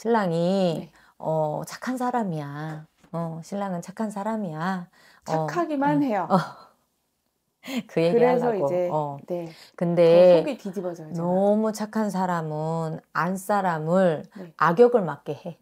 신랑이 네. 어, 착한 사람이야. 어, 신랑은 착한 사람이야. 어, 착하기만 음. 어, 해요. 그 얘기 하고 어. 네. 근데 속이 뒤집어져요. 제가. 너무 착한 사람은 안 사람을 네. 악역을 맡게 해.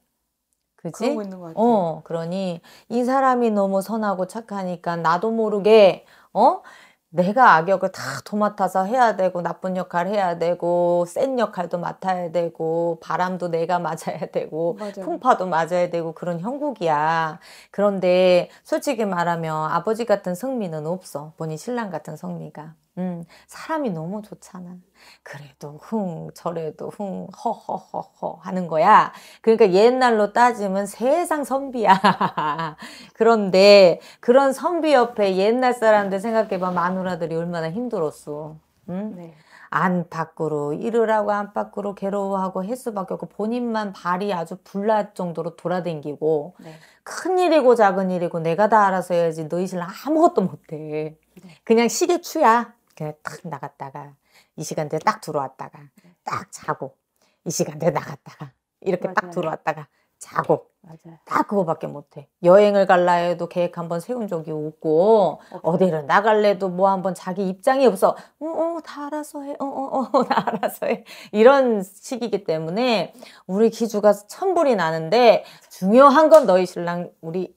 그지? 어, 그러니 이 사람이 너무 선하고 착하니까 나도 모르게 어 내가 악역을 다 도맡아서 해야 되고 나쁜 역할 해야 되고 센 역할도 맡아야 되고 바람도 내가 맞아야 되고 맞아요. 풍파도 맞아야 되고 그런 형국이야. 그런데 솔직히 말하면 아버지 같은 성미는 없어. 본인 신랑 같은 성미가. 음, 사람이 너무 좋잖아. 그래도 흥, 저래도 흥, 허허허허 하는 거야. 그러니까 옛날로 따지면 세상 선비야. 그런데 그런 선비 옆에 옛날 사람들 생각해봐 마누라들이 얼마나 힘들었어. 응? 네. 안 밖으로 이으라고 안 밖으로 괴로워하고 할 수밖에 없고 본인만 발이 아주 불날 정도로 돌아댕기고 네. 큰 일이고 작은 일이고 내가 다 알아서 해야지 너희 신 아무것도 못해. 네. 그냥 시계추야. 그냥 딱 나갔다가 이 시간대에 딱 들어왔다가 네. 딱 자고 이 시간대에 나갔다가 이렇게 맞아요. 딱 들어왔다가 자고 맞아요. 다 그거밖에 못해 여행을 갈라 해도 계획 한번 세운 적이 없고 어디를 나갈래도 뭐 한번 자기 입장이 없어 어어다 알아서 해어어어다 알아서 해 이런 식이기 때문에 우리 기주가 천불이 나는데 중요한 건 너희 신랑 우리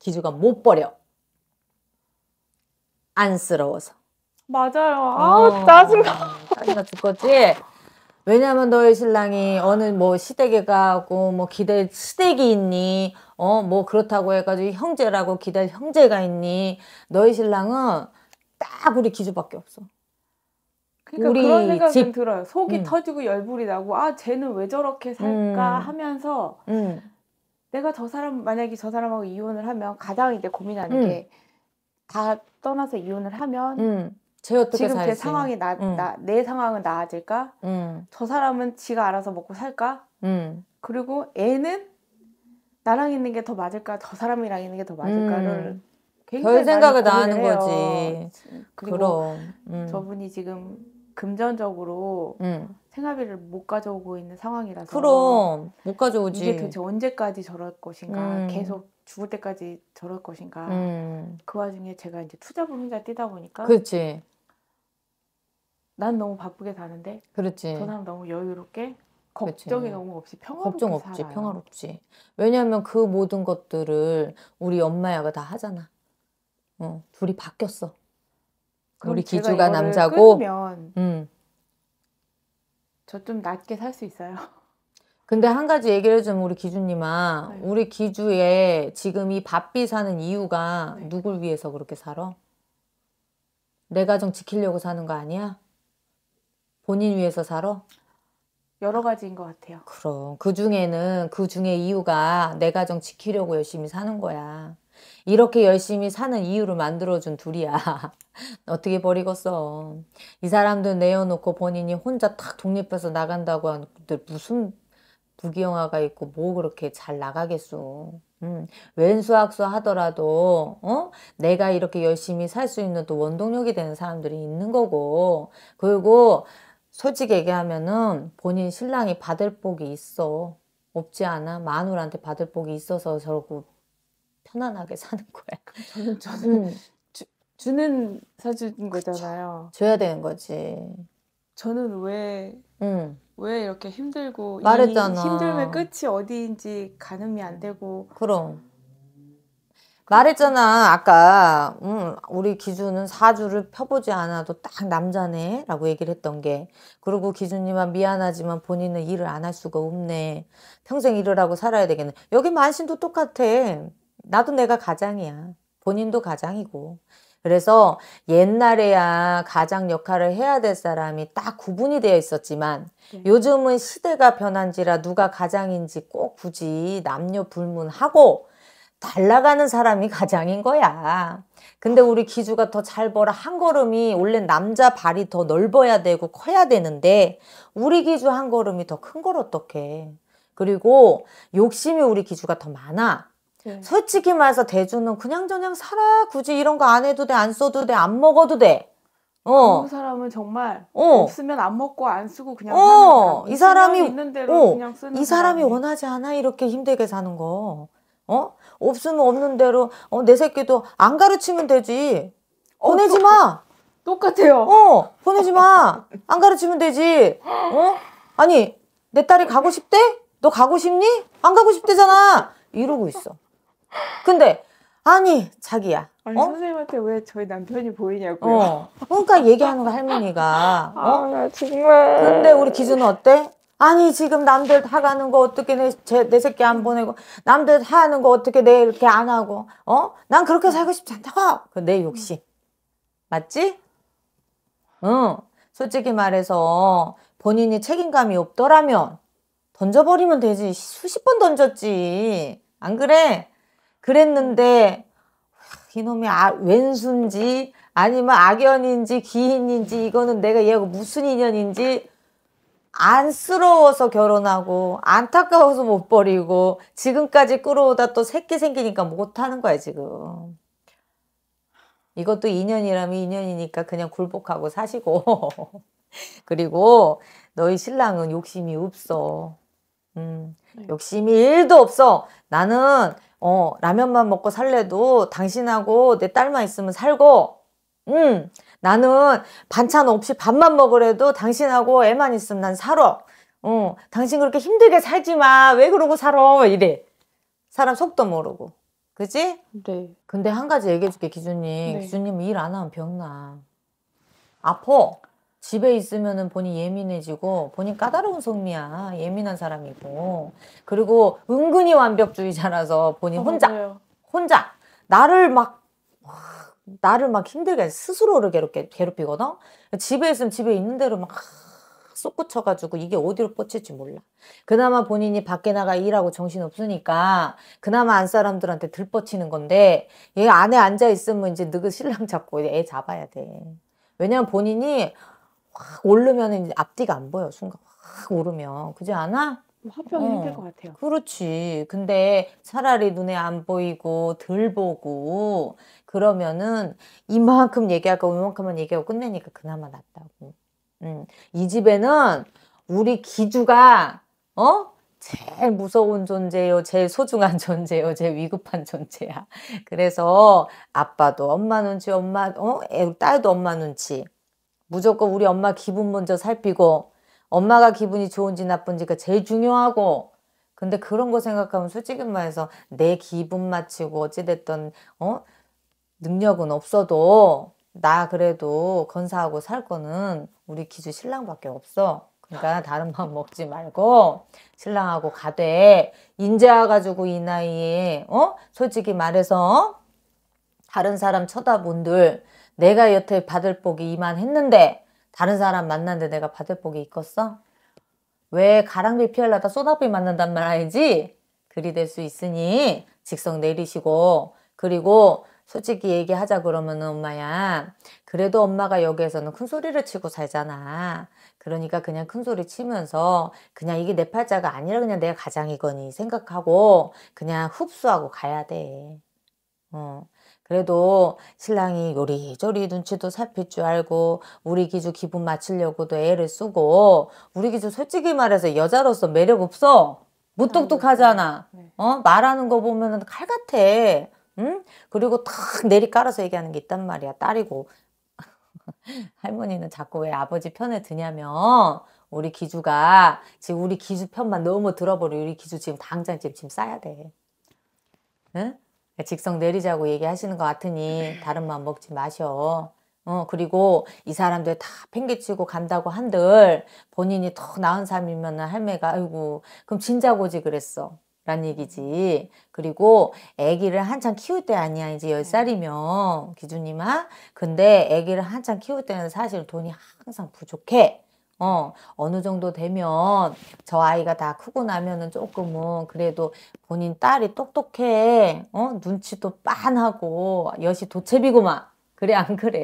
기주가 못 버려 안쓰러워서 맞아요. 아, 어, 짜증나. 짜증나 죽겠지? 왜냐면 너희 신랑이 어느 뭐 시댁에 가고 뭐 기댈 시댁이 있니? 어, 뭐 그렇다고 해가지고 형제라고 기댈 형제가 있니? 너희 신랑은 딱 우리 기주밖에 없어. 그러니까 우리 그런 생각은 집. 들어요. 속이 음. 터지고 열불이 나고 아 쟤는 왜 저렇게 살까 음. 하면서 음. 내가 저 사람 만약에 저 사람하고 이혼을 하면 가장 이제 고민하는 음. 게다 떠나서 이혼을 하면 음. 지금 제 상황이 나, 음. 나, 내 상황은 나아질까? 음. 저 사람은 지가 알아서 먹고 살까? 음. 그리고 애는 나랑 있는 게 더 맞을까? 저 사람이랑 있는 게 더 맞을까를 굉장 생각을 나하는 거지. 그리고 그럼. 저분이 지금 금전적으로 생활비를 못 가져오고 있는 상황이라서 그럼 못 가져오지. 이게 도대체 언제까지 저럴 것인가? 계속 죽을 때까지 저럴 것인가. 음. 그 와중에 제가 이제 투잡을 혼 뛰다 보니까. 그렇지. 난 너무 바쁘게 사는데 그렇지. 저 사람 너무 여유롭게 걱정이 그치. 너무 없이 평화롭게 걱정 없지 살아요. 평화롭지 왜냐하면 그 모든 것들을 우리 엄마야가 다 하잖아 어, 둘이 바뀌었어 우리 기주가 남자고 음. 저 좀 낮게 살 수 있어요 근데 한 가지 얘기를 해주면 우리 기주님아 네. 우리 기주의 지금 이 바삐 사는 이유가 네. 누굴 위해서 그렇게 살아? 내 가정 지키려고 사는 거 아니야? 본인 위해서 살아? 여러 가지인 것 같아요. 그럼 그 중에는 그 중에 이유가 내 가정 지키려고 열심히 사는 거야. 이렇게 열심히 사는 이유를 만들어준 둘이야. 어떻게 버리겠어. 이 사람들 내어놓고 본인이 혼자 탁 독립해서 나간다고 하는데 무슨 부귀영화가 있고 뭐 그렇게 잘 나가겠소. 음, 왼수학수 하더라도 어? 내가 이렇게 열심히 살 수 있는 또 원동력이 되는 사람들이 있는 거고 그리고 솔직히 얘기하면은 본인 신랑이 받을 복이 있어. 없지 않아? 마누라한테 받을 복이 있어서 저러고 편안하게 사는 거야. 저는, 저는 음. 주, 주는 사주는 거잖아요. 줘야 되는 거지. 저는 왜, 음. 왜 이렇게 힘들고. 말했잖아. 힘들면 끝이 어디인지 가늠이 안 되고. 그럼. 말했잖아 아까 음, 우리 기준은 사주를 펴보지 않아도 딱 남자네 라고 얘기를 했던 게 그리고 기준님은 미안하지만 본인은 일을 안 할 수가 없네 평생 일을 하고 살아야 되겠네 여기 만신도 똑같아 나도 내가 가장이야 본인도 가장이고 그래서 옛날에야 가장 역할을 해야 될 사람이 딱 구분이 되어 있었지만 네. 요즘은 시대가 변한지라 누가 가장인지 꼭 굳이 남녀 불문하고 달라가는 사람이 가장인 거야. 근데 우리 기주가 더 잘 벌어 한 걸음이 원래 남자 발이 더 넓어야 되고 커야 되는데 우리 기주 한 걸음이 더 큰 걸 어떡해. 그리고 욕심이 우리 기주가 더 많아. 네. 솔직히 말해서 대주는 그냥저냥 살아. 굳이 이런 거 안 해도 돼, 안 써도 돼, 안 먹어도 돼. 어. 그 사람은 정말 어. 없으면 안 먹고 안 쓰고 그냥 어. 사는 사람. 이 사람이 있는 대로 어. 그냥 쓰는 이 사람이 사람이. 원하지 않아 이렇게 힘들게 사는 거. 어? 없으면 없는 대로 어, 내 새끼도 안 가르치면 되지. 어, 보내지 마. 똑같아요. 어, 보내지 마. 안 가르치면 되지. 어? 아니, 내 딸이 가고 싶대? 너 가고 싶니? 안 가고 싶대잖아. 이러고 있어. 근데 아니, 자기야. 아니, 어? 선생님한테 왜 저희 남편이 보이냐고요. 어. 그러니까 얘기하는 거 할머니가. 어? 아, 정말. 근데 우리 기준은 어때? 아니 지금 남들 다 가는 거 어떻게 내, 제, 내 새끼 안 보내고 남들 다 하는 거 어떻게 내 이렇게 안 하고 어? 난 그렇게 음. 살고 싶지 않다고 그내 욕심 맞지? 응 솔직히 말해서 본인이 책임감이 없더라면 던져버리면 되지 수십 번 던졌지 안 그래? 그랬는데 이놈이 아, 왼수지 아니면 악연인지 기인인지 이거는 내가 얘하고 무슨 인연인지 안쓰러워서 결혼하고 안타까워서 못 버리고 지금까지 끌어오다 또 새끼 생기니까 못하는 거야 지금 이것도 인연이라면 인연이니까 그냥 굴복하고 사시고 그리고 너희 신랑은 욕심이 없어 음, 네. 욕심이 1도 없어 나는 어, 라면만 먹고 살래도 당신하고 내 딸만 있으면 살고 음, 나는 반찬 없이 밥만 먹으래도 당신하고 애만 있으면 난 살아. 어, 당신 그렇게 힘들게 살지 마. 왜 그러고 살아? 이래. 사람 속도 모르고. 그지? 네. 근데 한 가지 얘기해줄게, 기준님. 네. 기준님 일 안 하면 병나. 아파. 집에 있으면은 본인 예민해지고 본인 까다로운 성미야 예민한 사람이고 그리고 은근히 완벽주의자라서 본인 혼자 어, 혼자 나를 막 나를 막 힘들게 스스로를 괴롭게, 괴롭히거든. 집에 있으면 집에 있는 대로 막쏙붙쳐가지고 이게 어디로 뻗칠지 몰라. 그나마 본인이 밖에 나가 일하고 정신 없으니까 그나마 안 사람들한테 들뻗치는 건데 얘 안에 앉아 있으면 이제 느그 신랑 잡고 애 잡아야 돼. 왜냐면 본인이 확 오르면 이제 앞뒤가 안 보여 순간 확 오르면 그지 않아? 뭐 화병이 어, 힘들 것 같아요. 그렇지. 근데 차라리 눈에 안 보이고 덜 보고 그러면은 이만큼 얘기하고 이만큼만 얘기하고 끝내니까 그나마 낫다고. 음, 이 집에는 우리 기주가 어? 제일 무서운 존재요, 제일 소중한 존재요, 제일 위급한 존재야. 그래서 아빠도 엄마 눈치, 엄마, 어? 딸도 엄마 눈치. 무조건 우리 엄마 기분 먼저 살피고, 엄마가 기분이 좋은지 나쁜지가 제일 중요하고, 근데 그런 거 생각하면 솔직히 말해서 내 기분 맞추고 어찌됐던, 어? 능력은 없어도 나 그래도 건사하고 살 거는 우리 기주 신랑밖에 없어. 그러니까 다른 밥 먹지 말고 신랑하고 가되 인제 가지고이 나이에 어 솔직히 말해서 다른 사람 쳐다본들 내가 여태 받을 복이 이만했는데 다른 사람 만났는데 내가 받을 복이 있겠어? 왜 가랑비 피하려다 소나비 맞는단 말이지? 그리 될 수 있으니 직성 내리시고 그리고 솔직히 얘기하자 그러면 엄마야 그래도 엄마가 여기에서는 큰 소리를 치고 살잖아 그러니까 그냥 큰 소리 치면서 그냥 이게 내 팔자가 아니라 그냥 내 가장이거니 생각하고 그냥 흡수하고 가야 돼 어. 그래도 신랑이 요리조리 눈치도 살필 줄 알고 우리 기주 기분 맞추려고도 애를 쓰고 우리 기주 솔직히 말해서 여자로서 매력 없어 무뚝뚝하잖아 아, 네. 네. 어 말하는 거 보면은 칼 같아 응? 그리고 탁 내리 깔아서 얘기하는 게 있단 말이야. 딸이고. 할머니는 자꾸 왜 아버지 편에 드냐면 우리 기주가 지금 우리 기주 편만 너무 들어버려. 우리 기주 지금 당장 지금 짐 싸야 돼. 응? 그러니까 직성 내리자고 얘기하시는 것 같으니 다른 마음 먹지 마셔. 어, 그리고 이 사람들 다 팽개치고 간다고 한들 본인이 더 나은 삶이면 할매가 아이고 그럼 진자고지 그랬어. 란 얘기지. 그리고 아기를 한창 키울 때 아니야. 이제 10살이면 기준이만. 근데 아기를 한창 키울 때는 사실 돈이 항상 부족해. 어, 어느 정도 되면 저 아이가 다 크고 나면은 조금은 그래도 본인 딸이 똑똑해. 어, 눈치도 빤하고 여시 도채비고만. 그래 안 그래.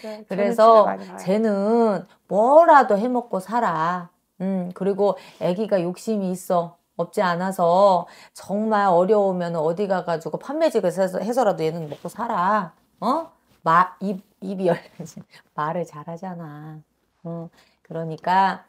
네, 그래서 쟤는 뭐라도 해먹고 살아. 음, 그리고 아기가 욕심이 있어. 없지 않아서 정말 어려우면 어디 가가지고 판매직에서 해서, 라도 얘는 먹고 살아. 어? 마, 입, 입이 열리지. 말을 잘하잖아. 어, 그러니까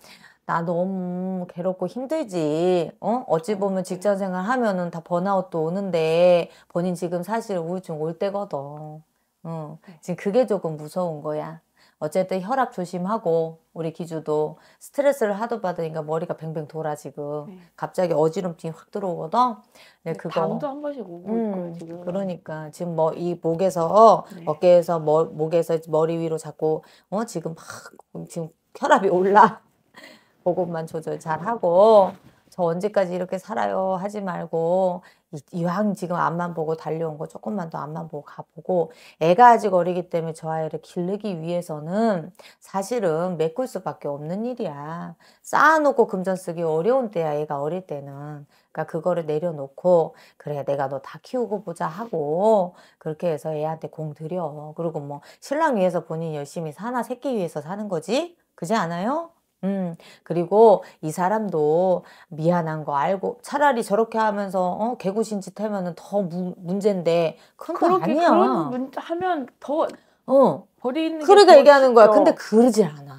나 너무 괴롭고 힘들지. 어? 어찌 보면 직장 생활 하면은 다 번아웃도 오는데 본인 지금 사실 우울증 올 때거든. 어, 지금 그게 조금 무서운 거야. 어쨌든 혈압 조심하고 우리 기주도 스트레스를 하도 받으니까 머리가 뱅뱅 돌아 지금 네. 갑자기 어지럼증이 확 들어오거든. 네, 그거 밤도 한 번씩 오고 음, 있고요 지금. 그러니까 지금 뭐 이 목에서 네. 어깨에서 머, 목에서 머리 위로 자꾸 어 지금 막 지금 혈압이 올라. 그것만 조절 잘 하고 저 언제까지 이렇게 살아요 하지 말고 이왕 지금 앞만 보고 달려온 거 조금만 더 앞만 보고 가보고 애가 아직 어리기 때문에 저 아이를 기르기 위해서는 사실은 메꿀 수밖에 없는 일이야. 쌓아놓고 금전 쓰기 어려운 때야 애가 어릴 때는. 그러니까 그거를 내려놓고 그래 내가 너 다 키우고 보자 하고 그렇게 해서 애한테 공 들여. 그리고 뭐 신랑 위해서 본인이 열심히 사나 새끼 위해서 사는 거지. 그지 않아요? 음, 그리고 이 사람도 미안한 거 알고 차라리 저렇게 하면서 어, 개구신 짓 하면은 더 무, 문제인데 그렇거 아니야. 그런 문, 하면 더 어. 버리는 그러니까 얘기하는 거야. 근데 그러지 않아.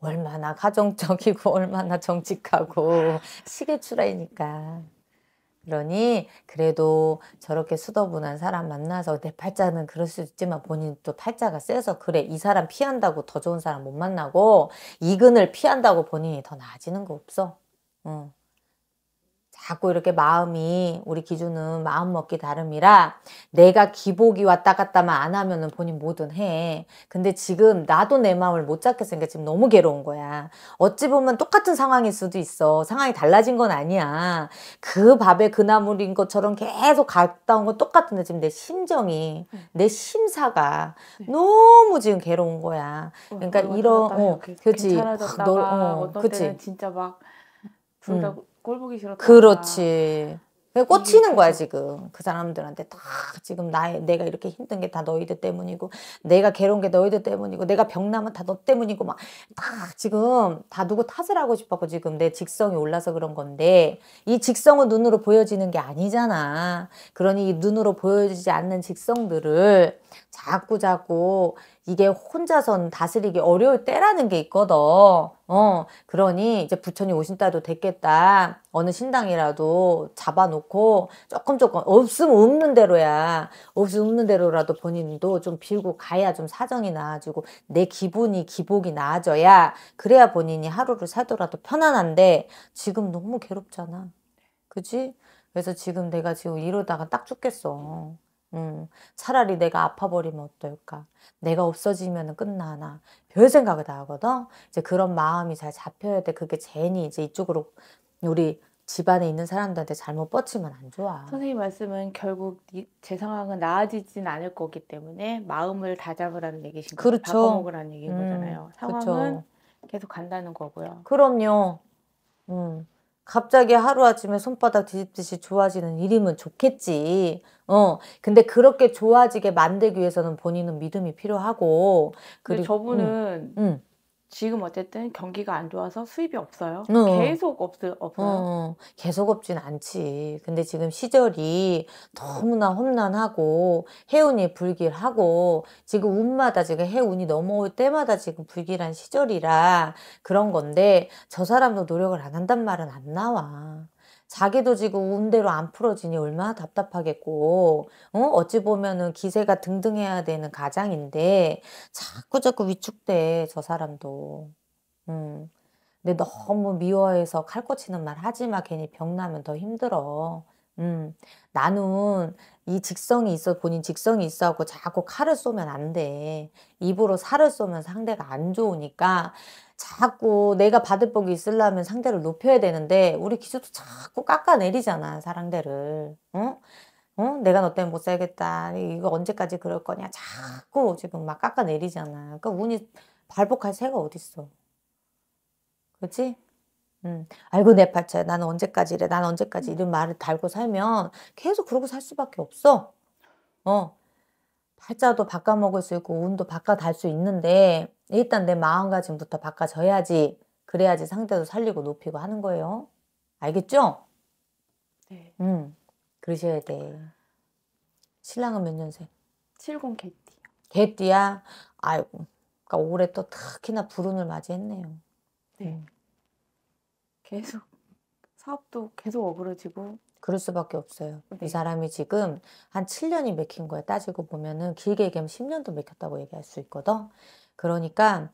얼마나 가정적이고 얼마나 정직하고 시계추라이니까. 그러니 그래도 저렇게 수더분한 사람 만나서 내 팔자는 그럴 수 있지만 본인 또 팔자가 세서 그래 이 사람 피한다고 더 좋은 사람 못 만나고 이 근을 피한다고 본인이 더 나아지는 거 없어. 응. 자꾸 이렇게 마음이 우리 기준은 마음먹기 다름이라 내가 기복이 왔다 갔다만 안 하면은 본인 뭐든 해. 근데 지금 나도 내 마음을 못 잡겠으니까 그러니까 지금 너무 괴로운 거야. 어찌 보면 똑같은 상황일 수도 있어. 상황이 달라진 건 아니야. 그 밥에 그 나물인 것처럼 계속 갔다 온 건 똑같은데 지금 내 심정이 네. 내 심사가 네. 너무 지금 괴로운 거야. 어, 그러니까 이런 어, 그렇지. 너 어, 어떤 그치. 때는 진짜 막불다 음. 꼴 보기 싫었다. 그렇지. 꽂히는 거야 지금 그 사람들한테 다 지금 나 내가 이렇게 힘든 게 다 너희들 때문이고 내가 괴로운 게 너희들 때문이고 내가 병나면 다 너 때문이고 막다 지금 다 누구 탓을 하고 싶었고 지금 내 직성이 올라서 그런 건데 이 직성은 눈으로 보여지는 게 아니잖아 그러니 이 눈으로 보여지지 않는 직성들을 자꾸 자꾸 이게 혼자선 다스리기 어려울 때라는 게 있거든. 어, 그러니 이제 부처님 오신다도 됐겠다. 어느 신당이라도 잡아놓고 조금 조금 없으면 없는 대로야. 없으면 없는 대로라도 본인도 좀 빌고 가야 좀 사정이 나아지고 내 기분이 기복이 나아져야 그래야 본인이 하루를 살더라도 편안한데 지금 너무 괴롭잖아. 그지? 그래서 지금 내가 지금 이러다가 딱 죽겠어. 음, 차라리 내가 아파버리면 어떨까? 내가 없어지면 끝나나? 별생각을다 하거든? 이제 그런 마음이 잘 잡혀야 돼. 그게 괜히 이제 이쪽으로 우리 집안에 있는 사람들한테 잘못 뻗치면 안 좋아. 선생님 말씀은 결국 제 상황은 나아지진 않을 거기 때문에 마음을 다잡으라는 얘기신 거 그렇죠. 잡아먹으라는 얘기인 음, 거잖아요. 상황은 그렇죠. 계속 간다는 거고요. 그럼요. 음. 갑자기 하루아침에 손바닥 뒤집듯이 좋아지는 일이면 좋겠지. 어. 근데 그렇게 좋아지게 만들기 위해서는 본인은 믿음이 필요하고. 그리고 저분은 음, 음. 지금 어쨌든 경기가 안 좋아서 수입이 없어요. 어. 계속 없, 없어요. 어. 계속 없진 않지. 근데 지금 시절이 너무나 험난하고 해운이 불길하고 지금 운마다 지금 해운이 넘어올 때마다 지금 불길한 시절이라 그런 건데 저 사람도 노력을 안 한단 말은 안 나와. 자기도 지금 운대로 안 풀어지니 얼마나 답답하겠고 어? 어찌 보면은 기세가 등등해야 되는 가장인데 자꾸 자꾸 위축돼 저 사람도 음. 근데 너무 미워해서 칼꽂히는 말 하지마 괜히 병나면 더 힘들어 음, 나는 이 직성이 있어 본인 직성이 있어 하고 자꾸 칼을 쏘면 안 돼. 입으로 살을 쏘면 상대가 안 좋으니까 자꾸 내가 받을 복이 있으려면 상대를 높여야 되는데 우리 기수도 자꾸 깎아내리잖아 사랑대를. 응? 응? 내가 너 때문에 못 살겠다. 이거 언제까지 그럴 거냐. 자꾸 지금 막 깎아내리잖아. 그러니까 운이 발복할 새가 어딨어. 그렇지? 음, 알고 내팔쳐야 나는 언제까지 이래 나는 언제까지 음. 이런 말을 달고 살면 계속 그러고 살 수밖에 없어 어 팔자도 바꿔먹을 수 있고 운도 바꿔달 수 있는데 일단 내 마음가짐부터 바꿔줘야지 그래야지 상대도 살리고 높이고 하는 거예요 알겠죠? 네. 음, 그러셔야 돼 신랑은 몇 년생? 70개띠 개띠야? 아이고 그러니까 올해 또 특히나 불운을 맞이했네요 네 음. 계속 사업도 계속 어그러지고 그럴 수밖에 없어요. 네. 이 사람이 지금 한 7년이 맥힌 거야. 따지고 보면은 길게 얘기하면 10년도 맥혔다고 얘기할 수 있거든. 그러니까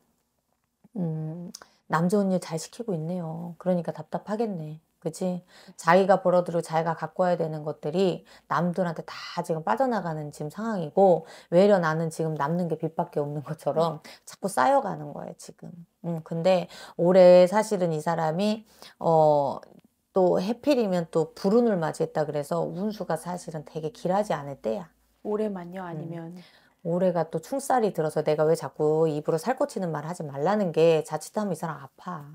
음, 남 좋은 일 잘 시키고 있네요. 그러니까 답답하겠네. 그치? 자기가 벌어들이고 자기가 갖고 와야 되는 것들이 남들한테 다 지금 빠져나가는 지금 상황이고, 외려 나는 지금 남는 게 빚밖에 없는 것처럼 자꾸 쌓여가는 거예요, 지금. 음, 근데 올해 사실은 이 사람이, 어, 또 해필이면 또 불운을 맞이했다 그래서 운수가 사실은 되게 길하지 않을 때야. 올해만요? 음. 아니면? 음. 올해가 또 충살이 들어서 내가 왜 자꾸 입으로 살코치는 말 하지 말라는 게 자칫하면 이 사람 아파.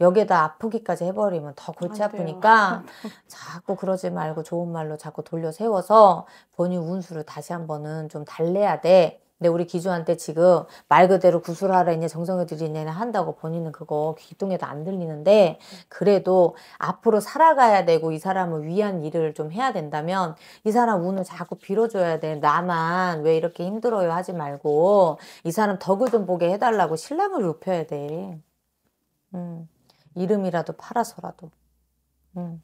여기에다 아프기까지 해버리면 더 골치 아프니까 자꾸 그러지 말고 좋은 말로 자꾸 돌려 세워서 본인 운수를 다시 한번은 좀 달래야 돼. 근데 우리 기주한테 지금 말 그대로 구술하라 했냐 정성을 들이냐 한다고 본인은 그거 귀뚱에도 안 들리는데 그래도 앞으로 살아가야 되고 이 사람을 위한 일을 좀 해야 된다면 이 사람 운을 자꾸 빌어줘야 돼 나만 왜 이렇게 힘들어요 하지 말고 이 사람 덕을 좀 보게 해달라고 신랑을 높여야 돼 음. 이름이라도 팔아서라도. 음.